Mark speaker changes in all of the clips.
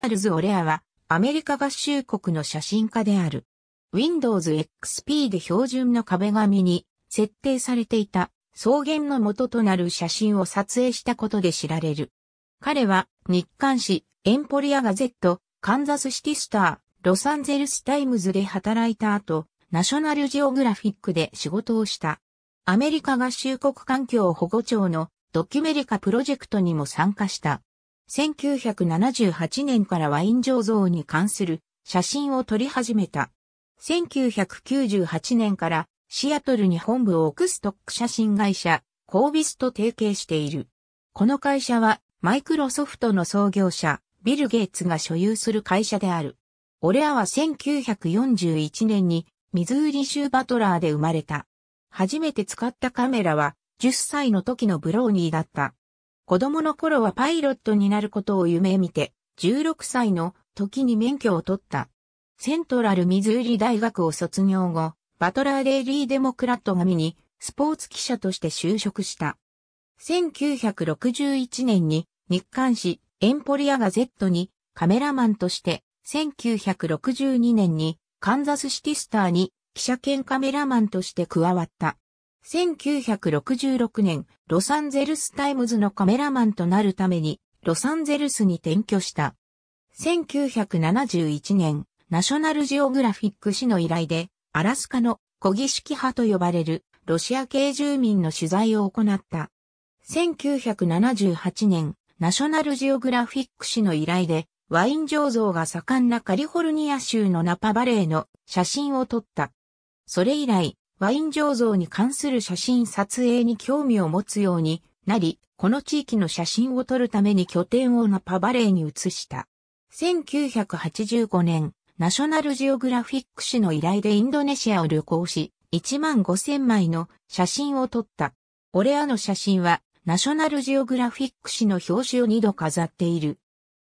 Speaker 1: チャールズ・オレアは、アメリカ合衆国の写真家である。Windows XP で標準の壁紙に設定されていた草原の元となる写真を撮影したことで知られる。彼は日刊誌エンポリアガゼット、カンザスシティスター、ロサンゼルスタイムズで働いた後、ナショナルジオグラフィックで仕事をした。アメリカ合衆国環境保護庁のドキュメリカプロジェクトにも参加した。1978年からワイン醸造に関する写真を撮り始めた。1998年からシアトルに本部を置くストック写真会社、コービスと提携している。この会社はマイクロソフトの創業者、ビル・ゲイツが所有する会社である。オレアは1941年にミズーリ州バトラーで生まれた。初めて使ったカメラは10歳の時のブローニーだった。子供の頃はパイロットになることを夢見て、16歳の時に免許を取った。セントラルミズーリ大学を卒業後、バトラーレイリーデモクラット紙にスポーツ記者として就職した。1961年に日刊誌エンポリアガゼットにカメラマンとして、1962年にカンザスシティスターに記者兼カメラマンとして加わった。1966年、ロサンゼルスタイムズのカメラマンとなるために、ロサンゼルスに転居した。1971年、ナショナルジオグラフィック誌の依頼で、アラスカの小儀式派と呼ばれるロシア系住民の取材を行った。1978年、ナショナルジオグラフィック誌の依頼で、ワイン醸造が盛んなカリフォルニア州のナパバレーの写真を撮った。それ以来、ワイン醸造に関する写真撮影に興味を持つようになり、この地域の写真を撮るために拠点をナパバレーに移した。1985年、ナショナルジオグラフィック誌の依頼でインドネシアを旅行し、1万5000枚の写真を撮った。俺らの写真は、ナショナルジオグラフィック誌の表紙を2度飾っている。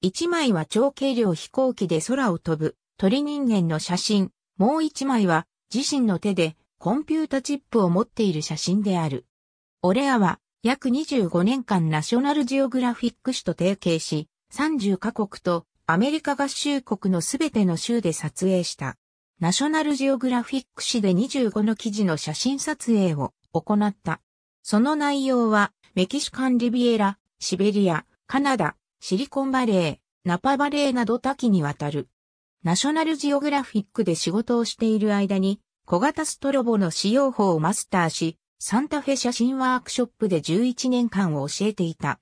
Speaker 1: 1枚は超軽量飛行機で空を飛ぶ鳥人間の写真、もう1枚は自身の手でコンピュータチップを持っている写真である。オレアは約25年間ナショナルジオグラフィック誌と提携し、30カ国とアメリカ合衆国のすべての州で撮影した。ナショナルジオグラフィック誌で25の記事の写真撮影を行った。その内容は、メキシカンリビエラ、シベリア、カナダ、シリコンバレー、ナパバレーなど多岐にわたる。ナショナルジオグラフィックで仕事をしている間に、小型ストロボの使用法をマスターし、サンタフェ写真ワークショップで11年間を教えていた。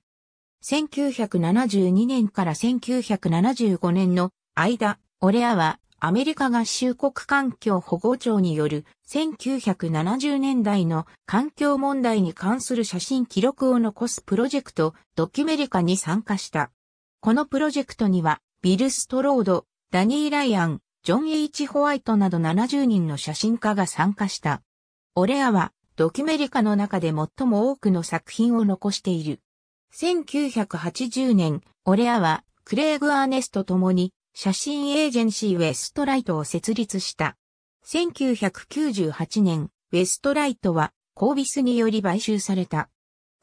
Speaker 1: 1972年から1975年の間、オレアはアメリカ合衆国環境保護庁による1970年代の環境問題に関する写真記録を残すプロジェクトドキュメリカに参加した。このプロジェクトにはビル・ストロード、ダニー・ライアン、ジョン・ H・ ホワイトなど70人の写真家が参加した。オレアはドキュメリカの中で最も多くの作品を残している。1980年、オレアはクレイグ・アーネスと共に写真エージェンシーウェストライトを設立した。1998年、ウェストライトはコービスにより買収された。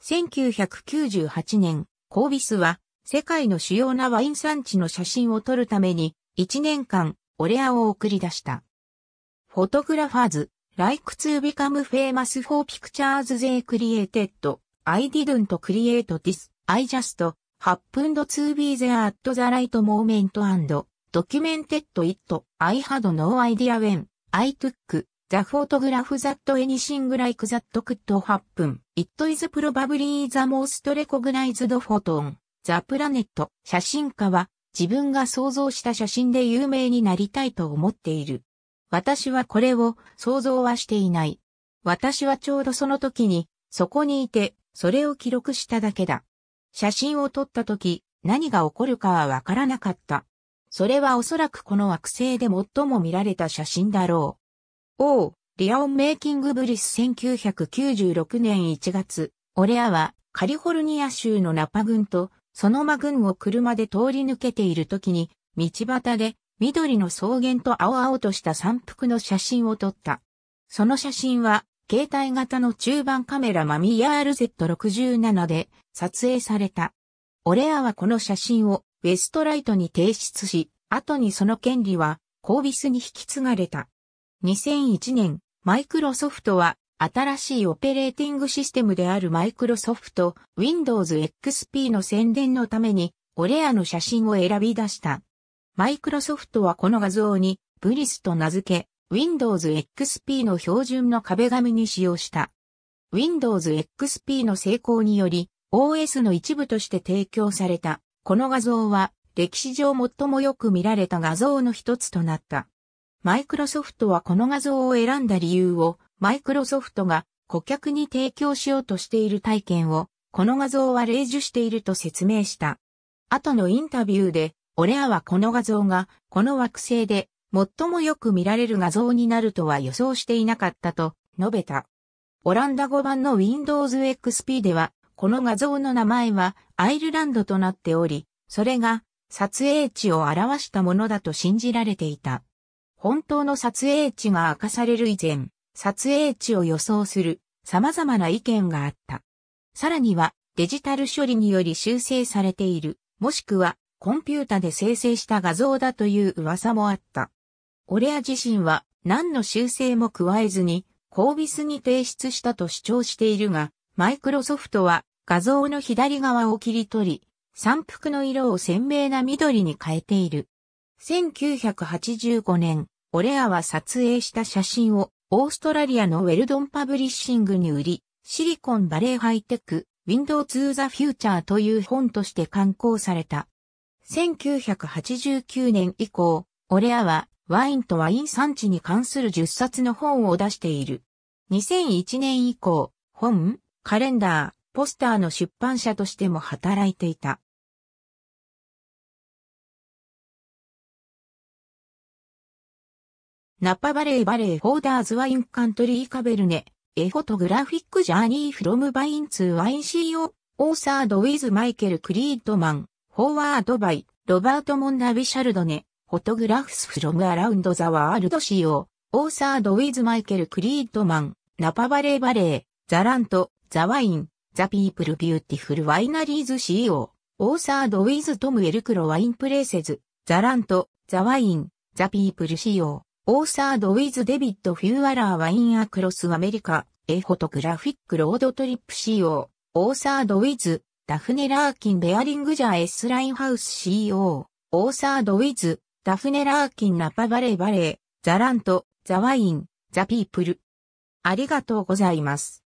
Speaker 1: 1998年、コービスは世界の主要なワイン産地の写真を撮るために1年間オレアを送り出した。フォトグラファーズ、ライクツービカムフェーマスフォーピクチャーズゼイクリエイテッド、アイディドゥントクリエイトディス、アイジャスト、ハップンドツービーゼアットザライトモーメントアンド、ドキュメンテッドイット、アイハドノーアイディアウェン、アイトゥック、ザフォトグラフザットエニシングライクザットクットハップン、イットイズプロバブリーザモーストレコグナイズドフォトン、ザプラネット、写真家は、自分が想像した写真で有名になりたいと思っている。私はこれを想像はしていない。私はちょうどその時に、そこにいて、それを記録しただけだ。写真を撮った時、何が起こるかはわからなかった。それはおそらくこの惑星で最も見られた写真だろう。おう、リアオンメイキングブリス1996年1月、オレアはカリフォルニア州のナパ郡とその魔群を車で通り抜けている時に、道端で緑の草原と青々とした山腹の写真を撮った。その写真は、携帯型の中盤カメラマミー r z 6 7で撮影された。オレアはこの写真をウェストライトに提出し、後にその権利はコービスに引き継がれた。2001年、マイクロソフトは新しいオペレーティングシステムであるマイクロソフト Windows XP の宣伝のために、オレアの写真を選び出した。マイクロソフトはこの画像に、ブリスと名付け、Windows XP の標準の壁紙に使用した。Windows XP の成功により、OS の一部として提供された、この画像は、歴史上最もよく見られた画像の一つとなった。マイクロソフトはこの画像を選んだ理由を、マイクロソフトが顧客に提供しようとしている体験を、この画像は例示していると説明した。後のインタビューで、オレアはこの画像が、この惑星で、最もよく見られる画像になるとは予想していなかったと述べた。オランダ語版の Windows XP では、この画像の名前はアイルランドとなっており、それが撮影地を表したものだと信じられていた。本当の撮影地が明かされる以前、撮影地を予想する様々な意見があった。さらにはデジタル処理により修正されている、もしくはコンピュータで生成した画像だという噂もあった。オレア自身は何の修正も加えずに、コービスに提出したと主張しているが、マイクロソフトは画像の左側を切り取り、三幅の色を鮮明な緑に変えている。1985年、オレアは撮影した写真をオーストラリアのウェルドンパブリッシングに売り、シリコンバレーハイテク、ウィンドウツーザフューチャーという本として刊行された。1989年以降、オレアはワインとワイン産地に関する10冊の本を出している。2001年以降、本、カレンダー、ポスターの出版社としても働いていた。ナッパバレーバレーフォーダーズワインカントリーカベルネ、エフォトグラフィックジャーニーフロムバインツーワイン CO、オーサードウィズマイケル・クリードマン、フォワードバイ、ロバート・モンダ・ビシャルドネ、フォトグラフスフロムアラウンドザワールド CO、オーサードウィズマイケル・クリードマン、ナパバレーバレー、ザラント、ザワイン、ザピープル・ビューティフル・ワイナリーズ CO、オーサードウィズ・トム・エルクロ・ワイン・プレイセズ、ザラント、ザワイン、ザピープル CO。オーサード・ウィズ・デビッド・フューアラー・ワイン・アクロス・アメリカ、エフォトグラフィック・ロードトリップ co。オーサード・ウィズ、ダフネ・ラーキン・ベアリング・ジャー・エス・ラインハウス c o オーサード・ウィズ、ダフネ・ラーキン・ナパ・バレー・バレー、ザ・ラント、ザ・ワイン、ザ・ピープル。ありがとうございます。